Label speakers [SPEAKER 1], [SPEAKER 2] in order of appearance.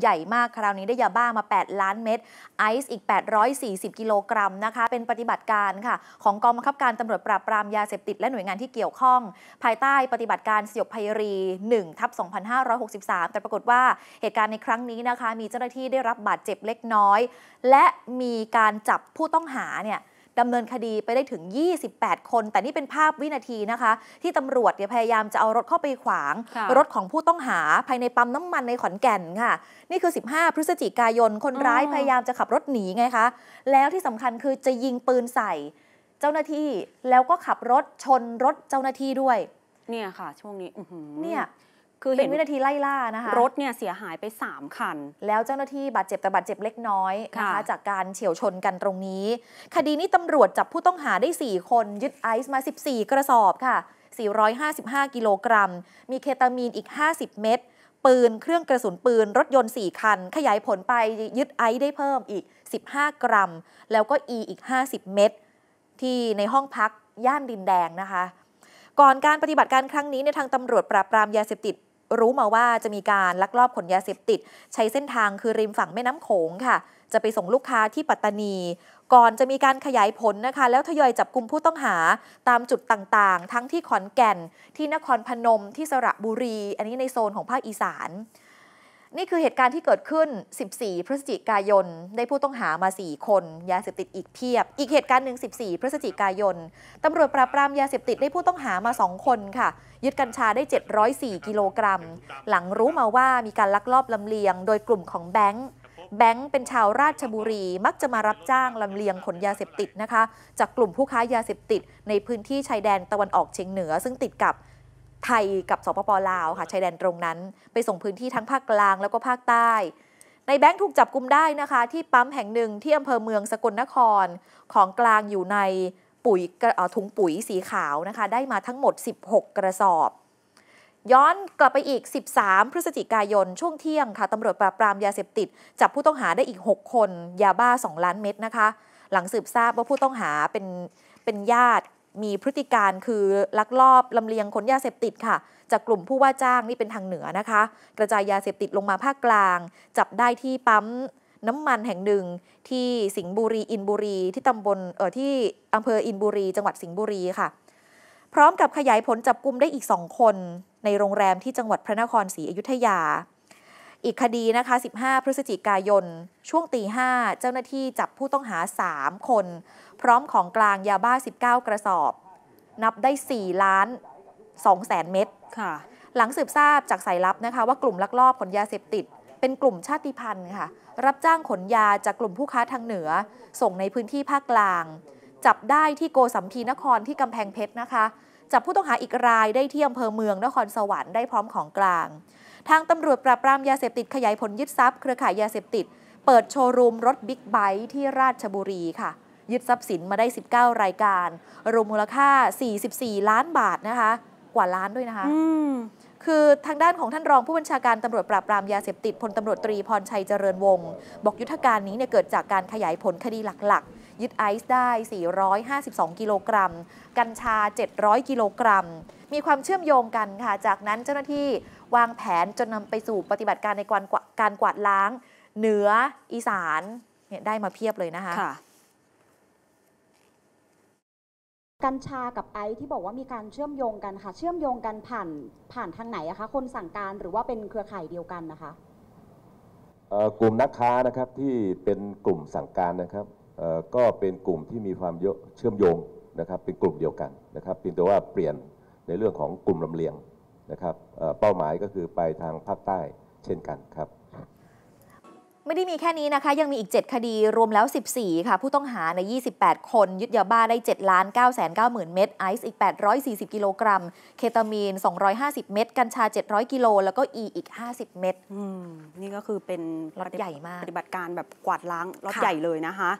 [SPEAKER 1] ใหญ่มากคราวนี้ได้ยาบ้ามา 8 ล้านเม็ดไอซ์อีก 840 กิโลกรัมนะคะ เป็นปฏิบัติการค่ะของกองบังคับการตำรวจปราบปรามยาเสพติด และหน่วยงานที่เกี่ยวข้อง ภายใต้ปฏิบัติการสยบภัยรี1ทับ2563 แต่ปรากฏว่าเหตุการณ์ในครั้งนี้นะคะ มีเจ้าหน้าที่ได้รับบาดเจ็บเล็กน้อย และมีการจับผู้ต้องหาเนี่ยดำเนินคดีไปได้ถึง 28 คน แต่นี่เป็นภาพวินาทีนะคะ ที่ตำรวจยพยายามจะเอารถเข้าไปขวาง รถของผู้ต้องหาภายในปั๊มน้ำมันในขอนแก่นค่ะ นี่คือ 15 พฤศจิกายน คนร้ายพยายามจะขับรถหนีไงคะแล้วที่สำคัญคือจะยิงปืนใส่เจ้าหน้าที่แล้วก็ขับรถชนรถเจ้าหน้าที่ด้วยเนี่ยค่ะ ช่วงนี้เนี่ยคือเห็นวินาทีไล่ล่านะคะ รถเนี่ยเสียหายไป 3 คัน แล้วเจ้าหน้าที่บาดเจ็บแต่บาดเจ็บเล็กน้อย นะคะ จากการเฉียวชนกันตรงนี้ คดีนี้ตำรวจจับผู้ต้องหาได้ 4 คน ยึดไอซ์มา 14 กระสอบค่ะ 455 กิโลกรัม มีเคตามีนอีก 50 เม็ดปืนเครื่องกระสุนปืน รถยนต์ 4 คัน ขยายผลไปยึดไอซ์ได้เพิ่มอีก 15 กรัม แล้วก็อีอีก 50 เม็ดที่ในห้องพักย่านดินแดงนะคะ ก่อนการปฏิบัติการครั้งนี้ในทางตำรวจปราบปรามยาเสพติดรู้มาว่าจะมีการลักลอบขนยาเสพติด ใช้เส้นทางคือริมฝั่งแม่น้ำโขงค่ะ จะไปส่งลูกค้าที่ปัตตานี ก่อนจะมีการขยายผลนะคะ แล้วทยอยจับกลุ่มผู้ต้องหาตามจุดต่างๆ ทั้งที่ขอนแก่น ที่นครพนมที่สระบุรี อันนี้ในโซนของภาคอีสานนี่คือเหตุการณ์ที่เกิดขึ้น 14 พฤศจิกายน ได้ผู้ต้องหามา 4 คน ยาเสพติดอีกเพียบ อีกเหตุการณ์หนึ่ง14 พฤศจิกายนตำรวจปราบปรามยาเสพติดได้ผู้ต้องหามา 2 คนค่ะ ยึดกัญชาได้ 704 กิโลกรัม หลังรู้มาว่ามีการลักลอบลำเลียง โดยกลุ่มของแบงค์แบงค์ เป็นชาวราชบุรีมักจะมารับจ้างลำเลียงขนยาเสพติดนะคะจากกลุ่มผู้ค้ายาเสพติด ในพื้นที่ชายแดนตะวันออกเฉียงเหนือซึ่งติดกับไทย กับสปปลาวค่ะชายแดนตรงนั้น ไปส่งพื้นที่ทั้งภาคกลางแล้วก็ภาคใต้ ในแบงค์ถูกจับกลุมได้นะคะ ที่ปั๊มแห่งหนึ่งที่อำเภอเมืองสกลนครของกลางอยู่ใน ปุ๋ยถุงปุ๋ยสีขาวนะคะ ได้มาทั้งหมด 16 กระสอบ ย้อนกลับไปอีก 13 พฤศจิกายนช่วงเที่ยงค่ะตำรวจปราบปรามยาเสพติด จับผู้ต้องหาได้อีก 6 คน ยาบ้า 2 ล้านเม็ดนะคะ หลังสืบทราบว่าผู้ต้องหาเป็นเป็นญาติมีพฤติการคือลักลอบ ลำเลียงขนยาเสพติดค่ะจากกลุ่มผู้ว่าจ้างนี่เป็นทางเหนือนะคะ กระจายยาเสพติดลงมาภาคกลาง จับได้ที่ปั๊มน้ำมันแห่งหนึ่งที่สิงห์บุรีอินบุรี ที่ตำบลเออที่อำเภออินบุรี จังหวัดสิงห์บุรีค่ะพร้อมกับขยายผลจับกลุ่มได้อีกสองคน ในโรงแรมที่จังหวัดพระนครศรีอยุธยาอีกคดีนะคะ 15 พฤศจิกายน ช่วงตี 5 เจ้าหน้าที่จับผู้ต้องหา 3 คน พร้อมของกลางยาบ้า 19 กระสอบ นับได้ 4 ล้าน 2 แสนเม็ดค่ะ หลังสืบทราบจากสายลับนะคะ ว่ากลุ่มลักลอบขนยาเสพติด เป็นกลุ่มชาติพันธุ์ค่ะ รับจ้างขนยาจากกลุ่มผู้ค้าทางเหนือ ส่งในพื้นที่ภาคกลาง จับได้ที่โกสัมพีนครที่กำแพงเพชรนะคะ จับผู้ต้องหาอีกรายได้ที่อำเภอเมืองนครสวรรค์ได้พร้อมของกลางทางตำรวจปราบปรามยาเสพติดขยายผลยึดทรัพย์เครือข่ายยาเสพติดเปิดโชว์รูมรถบิ๊กไบค์ที่ราชบุรีค่ะ ยึดทรัพย์สินมาได้ 19 รายการรวมมูลค่า 44 ล้านบาทนะคะ กว่าล้านด้วยนะคะ คือทางด้านของท่านรองผู้บัญชาการตำรวจปราบปรามยาเสพติดพลตำรวจตรีพรชัยเจริญวงศ์บอกยุทธการนี้เนี่ยเกิดจากการขยายผลคดีหลักๆ ยึดไอซ์ได้ 452กิโลกรัมกัญชา 700กิโลกรัมมีความเชื่อมโยงกันค่ะ จากนั้นเจ้าหน้าที่วางแผนจนนำไปสู่ปฏิบัติการในการกวาดล้างเหนืออีสานเนี่ยได้มาเพียบเลยนะคะคะกัญชากับไอซ์ที่บอกว่ามีการเชื่อมโยงกันค่ะ เชื่อมโยงกันผ่านผ่านทางไหนอะคะ คนสั่งการหรือว่าเป็นเครือข่ายเดียวกันนะคะกลุ่มนักค้านะครับที่เป็นกลุ่มสั่งการนะครับ ก็เป็นกลุ่มที่มีความเชื่อมโยงนะครับ เป็นกลุ่มเดียวกันนะครับเพียงแต่ว่าเปลี่ยนในเรื่องของกลุ่มลำเลียงนะครับ เป้าหมายก็คือไปทางภาคใต้เช่นกันครับ ไม่ได้มีแค่นี้นะคะ ยังมีอีก 7 คดีรวมแล้ว 14 ค่ะ ผู้ต้องหาใน 28 คน ยึดยาบ้าได้7ล้าน9 9 0 0 0เม็ดไอซ์อีก 840 กิโลกรัมเคตามีน 250 เม็ดกัญชา 700 กิโล แล้วก็อีอีก 50 เม็ดนี่ก็คือเป็นรถใหญ่มากปฏิบัติการแบบกวาดล้างรถใหญ่เลยนะคะ